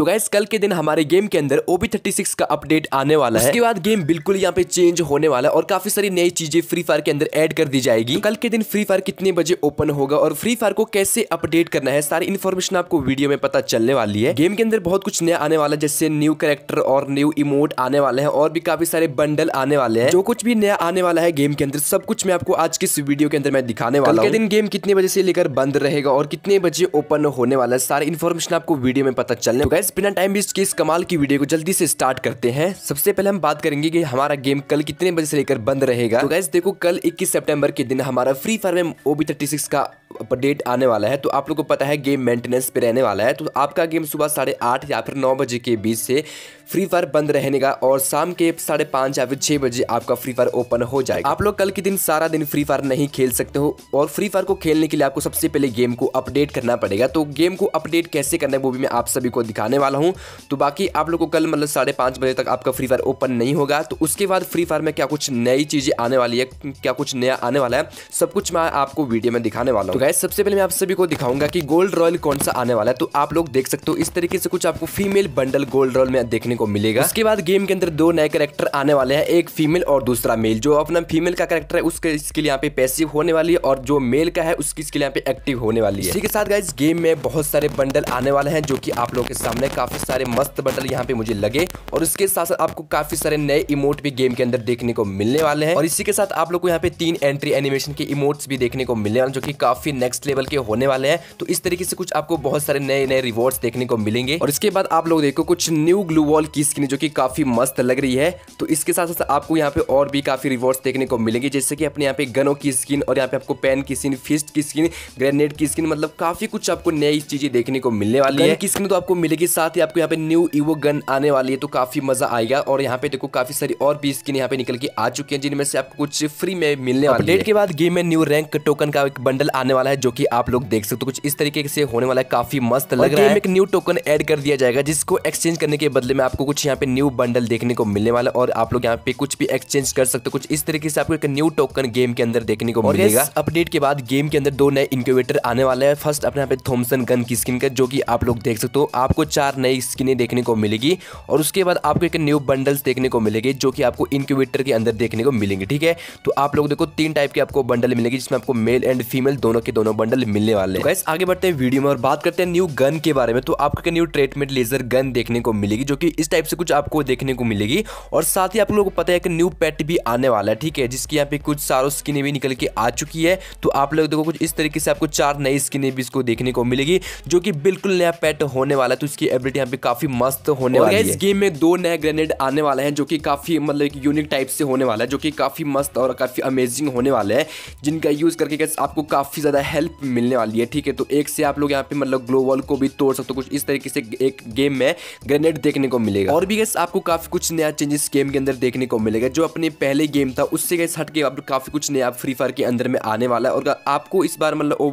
तो गैस कल के दिन हमारे गेम के अंदर ओबी थर्टी सिक्स का अपडेट आने वाला है उसके बाद गेम बिल्कुल यहाँ पे चेंज होने वाला है और काफी सारी नई चीजें फ्री फायर के अंदर एड कर दी जाएगी तो कल के दिन फ्री फायर कितने बजे ओपन होगा और फ्री फायर को कैसे अपडेट करना है सारी इन्फॉर्मेशन आपको वीडियो में पता चलने वाली है गेम के अंदर बहुत कुछ नया आने वाला है जैसे न्यू करेक्टर और न्यू इमोट आने वाले हैं और भी काफी सारे बंडल आने वाले हैं जो कुछ भी नया आने वाला है गेम के अंदर सब कुछ मैं आपको आज के वीडियो के अंदर मैं दिखाने वाला हूँ दिन गेम कितने बजे से लेकर बंद रहेगा और कितने बजे ओपन होने वाला है सारी इन्फॉर्मेशन आपको वीडियो में पता चलने गैस बिना टाइम वेस्ट के इस कमाल की वीडियो को जल्दी से स्टार्ट करते हैं सबसे पहले हम बात करेंगे कि हमारा गेम कल कितने बजे से लेकर बंद रहेगा तो गैस देखो कल 21 सितंबर के दिन हमारा फ्री फायर में ओबी थर्टी का अपडेट आने वाला है तो आप लोग को पता है गेम मेंटेनेंस पे रहने वाला है तो आपका गेम सुबह साढ़े आठ या फिर नौ बजे के बीच से फ्री फायर बंद रहने का और शाम के साढ़े पाँच या फिर छः बजे आपका फ्री फायर ओपन हो जाएगा आप लोग कल के दिन सारा दिन फ्री फायर नहीं खेल सकते हो और फ्री फायर को खेलने के लिए आपको सबसे पहले गेम को अपडेट करना पड़ेगा तो गेम को अपडेट कैसे करना है वो भी मैं आप सभी को दिखाने वाला हूँ तो बाकी आप लोग को कल मतलब साढ़े पाँच बजे तक आपका फ्री फायर ओपन नहीं होगा तो उसके बाद फ्री फायर में क्या कुछ नई चीज़ें आने वाली है क्या कुछ नया आने वाला है सब कुछ मैं आपको वीडियो में दिखाने वाला हूँ गाइस सबसे पहले मैं आप सभी को दिखाऊंगा कि गोल्ड रॉयल कौन सा आने वाला है तो आप लोग देख सकते हो इस तरीके से कुछ आपको फीमेल बंडल गोल्ड रॉयल में देखने को मिलेगा उसके बाद गेम के अंदर दो नए करेक्टर आने वाले हैं एक फीमेल और दूसरा मेल जो अपना फीमेल का करेक्टर है उसके लिए यहाँ पे पैसिव होने वाली है और जो मेल का है उसकी लिए यहाँ पे एक्टिव होने वाली है इसी के साथ गाइस गेम में बहुत सारे बंडल आने वाले हैं जो की आप लोग के सामने काफी सारे मस्त बंडल यहाँ पे मुझे लगे और उसके साथ साथ आपको काफी सारे नए इमोट भी गेम के अंदर देखने को मिलने वाले हैं और इसी के साथ आप लोग को यहाँ पे तीन एंट्री एनिमेशन के इमोट्स भी देखने को मिलने वाले जो की काफी काफी नेक्स्ट लेवल के होने वाले हैं तो इस तरीके से कुछ आपको बहुत सारे नए नए रिवॉर्ड देखने को मिलेंगे और इसके बाद आप लोग देखो कुछ न्यू ग्लू वॉल की स्किन जो की काफी मस्त लग रही है तो इसके साथ साथ आपको यहाँ पे और भी काफी रिवॉर्ड देखने को मिलेंगे जैसे कि अपने यहाँ पे गनों की स्किन और यहाँ पे आपको पेन की स्किन फिस्ट की स्किन ग्रेनेड की स्किन मतलब काफी कुछ आपको नई चीजें देखने को मिलने वाली है स्किन तो आपको मिलेगी साथ ही आपको यहाँ पे न्यू इवो गन आने वाली है तो काफी मजा आएगा और यहाँ पे देखो काफी सारी और भी स्किन यहाँ पे निकल के आ चुकी है जिनमें से आपको कुछ फ्री में मिलने वाले है के बाद गेम में न्यू रैंक टोकन का एक बंडल आने वाला है जो कि आप लोग देख सकते हो कुछ इस तरीके से होने वाला है काफी मस्त लग रहा है एक न्यू टोकन ऐड कर दिया जाएगा जिसको एक्सचेंज करने के बदले में आपको कुछ यहाँ पे न्यू बंडल देखने को मिलने वाला और आप लोग यहाँ पे कुछ भी एक्सचेंज कर सकते हो कुछ इस तरीके से आपको एक न्यू टोकन गेम के अंदर देखने को मिलेगा अपडेट के बाद गेम के अंदर दो नए इंक्यूबेटर आने वाले हैं फर्स्ट अपने यहाँ पे थॉम्सन गन की स्किन का जो कि आप लोग देख सकते हो आपको चार नई स्किनें देखने को मिलेगी और उसके बाद आपको एक न्यू बंडल्स देखने को मिलेगी जो कि आपको इंक्यूबेटर के अंदर देखने को मिलेंगे ठीक है तो आप लोग देखो तीन टाइप के आपको बंडल मिलेगी जिसमें आपको मेल एंड फीमेल दोनों के दोनों बंडल मिलने वाले तो गैस आगे बढ़ते हैं वीडियो में और बात करते हैं न्यू गन के बारे में तो आपको न्यू ट्रीटमेंट लेजर गन देखने को मिलेगी जो कि इस टाइप से कुछ आपको देखने को मिलेगी और साथ ही आप लोगों को पता है कि न्यू पेट भी आने वाला है ठीक है जिसकी यहाँ पे कुछ सारों स्किनें भी निकल के आ चुकी है तो आप लोग देखो कुछ इस तरीके से आपको चार नई स्किनें भी इसको देखने को मिलेगी जो कि बिल्कुल नया पेट होने वाला है तो इसकी एबिलिटी यहाँ पे काफी मस्त होने वाला है इस गेम में दो नए ग्रेनेड आने वाले हैं जो कि काफी मतलब यूनिक टाइप से होने वाला है जो कि काफी मस्त और काफी अमेजिंग होने वाले हैं जिनका यूज करके आपको काफी ज्यादा ज़्यादा हेल्प मिलने वाली है ठीक है तो एक से आप लोग यहाँ पे मतलब ग्लो वॉल को भी तोड़ सकते हो कुछ इस तरीके से एक गेम में ग्रेनेड देखने को मिलेगा और भी गैस आपको काफ़ी कुछ नया चेंजेस गेम के अंदर देखने को मिलेगा जो अपने पहले गेम था उससे गैस हट के आप काफ़ी कुछ नया फ्री फायर के अंदर में आने वाला है और आपको इस बार मतलब ओ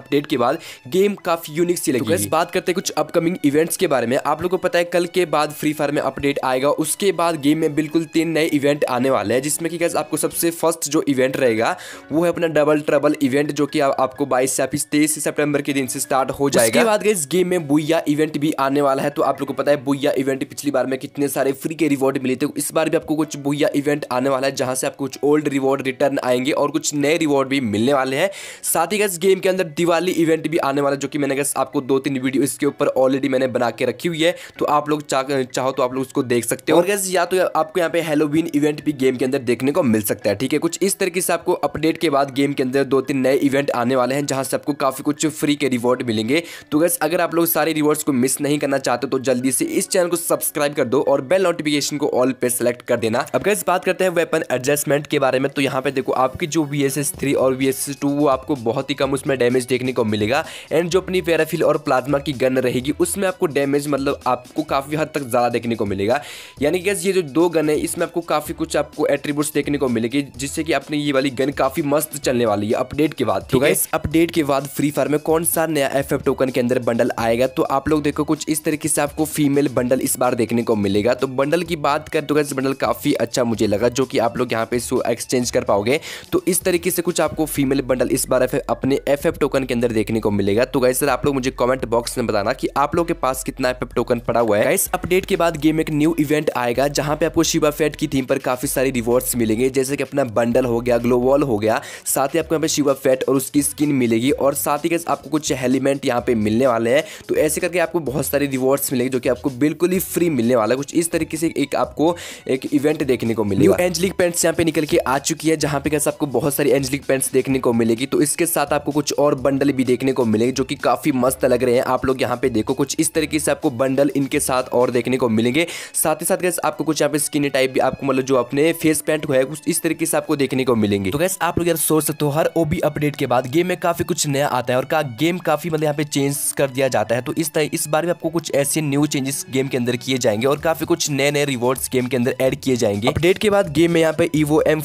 अपडेट के बाद गेम काफ़ी यूनिक सी लगी गैस तो बात करते हैं कुछ अपकमिंग इवेंट्स के बारे में आप लोग को पता है कल के बाद फ्री फायर में अपडेट आएगा उसके बाद गेम में बिल्कुल तीन नए इवेंट आने वाले हैं जिसमें कि गैस आपको सबसे फर्स्ट जो इवेंट रहेगा वो है अपना डबल ट्रबल इवेंट जो कि आपको बाईस या फिर तेईस सितंबर के दिन से स्टार्ट हो जाएगा उसके बाद इस गेम में बुया इवेंट भी आने वाला है तो आप लोग को पता है बुया इवेंट पिछली बार में कितने सारे फ्री के रिवॉर्ड मिले थे इस बार भी आपको कुछ बुया इवेंट आने वाला है जहां से आपको कुछ ओल्ड रिवॉर्ड रिटर्न आएंगे और कुछ नए रिवॉर्ड भी मिलने वाले हैं साथ ही इस गेम के अंदर दिवाली इवेंट भी आने वाला है जो कि मैंने आपको दो तीन वीडियो इसके ऊपर ऑलरेडी मैंने बना के रखी हुई है तो आप लोग चाहो तो आप लोग उसको देख सकते हो और गैस या तो आपको यहाँ पे हेलोविन इवेंट भी गेम के अंदर देखने को मिल सकता है ठीक है कुछ इस तरीके से आपको अपडेट के बाद गेम के अंदर दो तीन नए इवेंट आने वाले हैं जहाँ से आपको काफ़ी कुछ फ्री के रिवॉर्ड मिलेंगे तो गैस अगर आप लोग सारे रिवॉर्ड्स को मिस नहीं करना चाहते तो जल्दी से इस चैनल को सब्सक्राइब कर दो और बेल नोटिफिकेशन को ऑल पे सेलेक्ट कर देना अब गैस बात करते हैं वेपन एडजस्टमेंट के बारे में तो यहाँ पे देखो आपकी जो वी थ्री और वी वो आपको बहुत ही कम उसमें डैमेज देखने को मिलेगा एंड जो अपनी पैराफिल और प्लाज्मा की गन रहेगी उसमें आपको डैमेज मतलब आपको काफ़ी हद तक ज़्यादा देखने को मिलेगा यानी गैस ये जो दो गन है इसमें आपको काफ़ी कुछ आपको एट्रीब्यूट्स देखने को मिलेगी जिससे कि अपनी ये वाली गन काफ़ी मस्त चलने वाली है अपडेट के बाद तो इस अपडेट के बाद फ्री फायर में कौन सा नया एफ एफ टोकन के अंदर बंडल आएगा तो आप लोग देखो कुछ इस तरीके से आपको फीमेल बंडल इस बार देखने को मिलेगा तो बंडल की बात कर तो बंडल काफ़ी अच्छा मुझे लगा जो कि आप लोग यहाँ पे एक्सचेंज कर पाओगे तो इस तरीके से कुछ आपको फीमेल बंडल इस बार अपने एफ एफ टोकन के अंदर देखने को मिलेगा तो गाइस सर आप लोग मुझे कॉमेंट बॉक्स में बताना कि आप लोग के पास कितना एफ एफ टोकन पड़ा हुआ है गाइस अपडेट के बाद गेम एक न्यू इवेंट आएगा जहाँ पे आपको शिवा फेट की थीम पर काफ़ी सारे रिवॉर्ड्स मिलेंगे जैसे कि अपना बंडल हो गया ग्लोवॉल हो गया साथ ही आपको यहाँ पे शिवा फेट और उस की स्किन मिलेगी और साथ ही कैसे आपको कुछ हेलीमेंट यहाँ पे मिलने वाले हैं तो ऐसे करके आपको बहुत सारे रिवॉर्ड्स मिलेंगे जो कि आपको बिल्कुल ही फ्री मिलने वाला है कुछ इस तरीके से एक आपको एक इवेंट देखने को मिलेगा एंजलिक पेंट्स यहाँ पे निकल के आ चुकी है जहाँ पे कैसे आपको बहुत सारी एंजलिक पेंट्स देखने को मिलेगी तो इसके साथ आपको कुछ और बंडल भी देखने को मिलेगी जो कि काफ़ी मस्त लग रहे हैं आप लोग यहाँ पे देखो कुछ इस तरीके से आपको बंडल इनके साथ और देखने को मिलेंगे साथ ही साथ कैसे आपको कुछ यहाँ पे स्किन टाइप भी आपको मतलब जो अपने फेस पेंट हुआ है कुछ इस तरीके से आपको देखने को मिलेंगे तो कैसे आप लोग यार सोच सकते हो हर ओबी अपडेट के बाद बाद गेम में काफ़ी कुछ नया आता है और का गेम काफ़ी मतलब यहाँ पे चेंज कर दिया जाता है तो इस तरह इस बारे में आपको कुछ ऐसे न्यू चेंजेस गेम के अंदर किए जाएंगे और काफ़ी कुछ नए नए रिवॉर्ड्स गेम के अंदर ऐड किए जाएंगे अपडेट के बाद गेम में यहाँ पे ईवो एम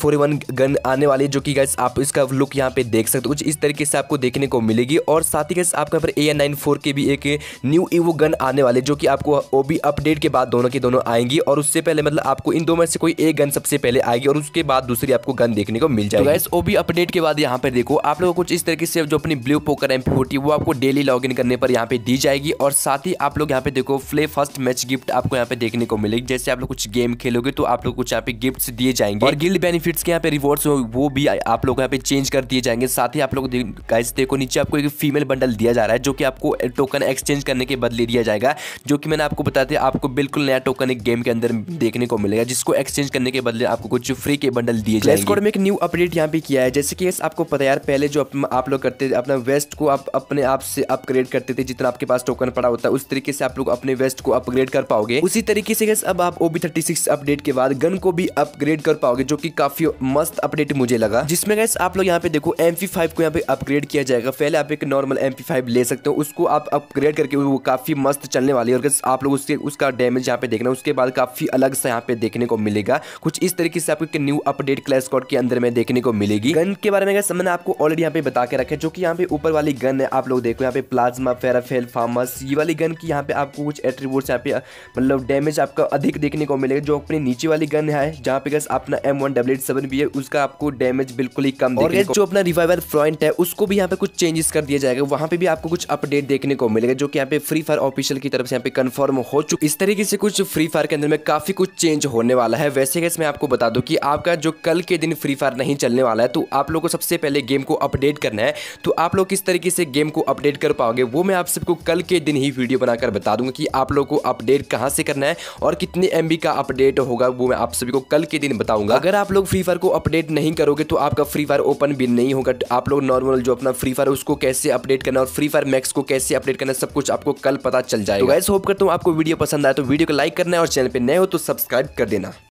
गन आने वाले जो की गैस आप इसका लुक यहाँ पे देख सकते हो कुछ इस तरीके से आपको देखने को मिलेगी और साथ ही गैस आपके यहाँ पर ए एन के भी एक न्यू ईवो गन आने वाले जो की आपको ओ बी अपडेट के बाद दोनों के दोनों आएंगी और उससे पहले मतलब आपको इन दोनों में से कोई एक गन सबसे पहले आएगी और उसके बाद दूसरी आपको गन देखने को मिल तो जाएगी गैस ओ अपडेट के बाद यहाँ पर देखो आप लोगों को कुछ इस तरीके से जो अपनी ब्लू पोकर एम होती वो आपको डेली लॉगिन करने पर यहाँ पे दी जाएगी और साथ ही आप लोग यहाँ पे देखो प्ले फर्स्ट मैच गिफ्ट आपको यहाँ पे देखने को मिलेगी जैसे आप लोग कुछ गेम खेलोगे तो आप लोग कुछ यहाँ पे गिफ्ट दिए जाएंगे और गिल्ड बेनिफिट्स के यहाँ पे रिवॉर्ड्स वो भी आप लोग यहाँ पे चेंज कर दिए जाएंगे साथ ही आप लोग गाइस देखो नीचे आपको एक फीमेल बंडल दिया जा रहा है जो कि आपको टोकन एक्सचेंज करने के बदले दिया जाएगा जो कि मैंने आपको बताया था आपको बिल्कुल नया टोकन एक गेम के अंदर देखने को मिलेगा जिसको एक्सचेंज करने के बदले आपको कुछ फ्री के बंडल दिए जाएंगे में एक न्यू अपडेट यहाँ पे किया है जैसे कि आपको पता यार पहले जो आप लोग करते थे अपना वेस्ट को आप अपने आप से अपग्रेड करते थे जितना आपके पास टोकन पड़ा होता है उस तरीके से आप लोग अपने वेस्ट को अपग्रेड कर पाओगे उसी तरीके से अब आप ओबी थर्टी अपडेट के बाद गन को भी अपग्रेड कर पाओगे जो की काफी मस्त अपडेट मुझे लगा जिसमें गैस आप लोग यहाँ पे देखो एम को यहाँ पे अपग्रेड किया जाएगा पहले आप एक नॉर्मल एम ले सकते हो उसको आप अपग्रेड करके वो काफी मस्त चलने वाली है और गैस आप लोग उसके उसका डैमेज यहाँ पे देखना उसके बाद काफी अलग सा यहाँ पे देखने को मिलेगा कुछ इस तरीके से आपको न्यू अपडेट क्लैश स्कॉट के अंदर में देखने को मिलेगी गन के बारे में मैंने आपको ऑलरेडी यहाँ पे बता के रखे जो कि यहाँ पे ऊपर वाली गन है आप लोग देखो यहाँ पे प्लाज्मा फेराफेल फार्मस ये वाली गन की यहाँ पे आपको कुछ एट्रीब्यूट्स यहाँ पे मतलब डैमेज आपका अधिक देखने को मिलेगा जो अपनी नीचे वाली गन है जहाँ पे गैस अपना एम वन डब्ल्यू सेवन भी है उसका आपको डैमेज बिल्कुल ही कम और जो अपना रिवाइवर फ्रंट है उसको भी यहाँ पे कुछ चेंजेस कर दिया जाएगा वहाँ पे भी आपको कुछ अपडेट देखने को मिलेगा जो कि यहाँ पे फ्री फायर ऑफिशियल की तरफ से यहाँ पे कन्फर्म हो चुकी इस तरीके से कुछ फ्री फायर के अंदर में काफी कुछ चेंज होने वाला है वैसे गैस मैं आपको बता दू कि आपका जो कल के दिन फ्री फायर नहीं चलने वाला है तो आप लोगों को सबसे पहले गेम को अपडेट अपडेट करना है तो आप लोग किस तरीके से गेम को अपडेट कर पाओगे वो मैं आप सबको कल के दिन ही वीडियो बनाकर बता दूंगा कि आप लोग को अपडेट कहाँ से करना है और कितने एम का अपडेट होगा वो मैं आप सभी को कल के दिन बताऊंगा अगर आप लोग फ्री फायर को अपडेट नहीं करोगे तो आपका फ्री फायर ओपन भी नहीं होगा आप लोग नॉर्मल जो अपना फ्री फायर उसको कैसे अपडेट करना और फ्री फायर मैक्स को कैसे अपडेट करना सब कुछ आपको कल पता चल जाएगा तो होप करता हूँ आपको वीडियो पसंद आए तो वीडियो को लाइक करना है और चैनल पर नए हो तो सब्सक्राइब कर देना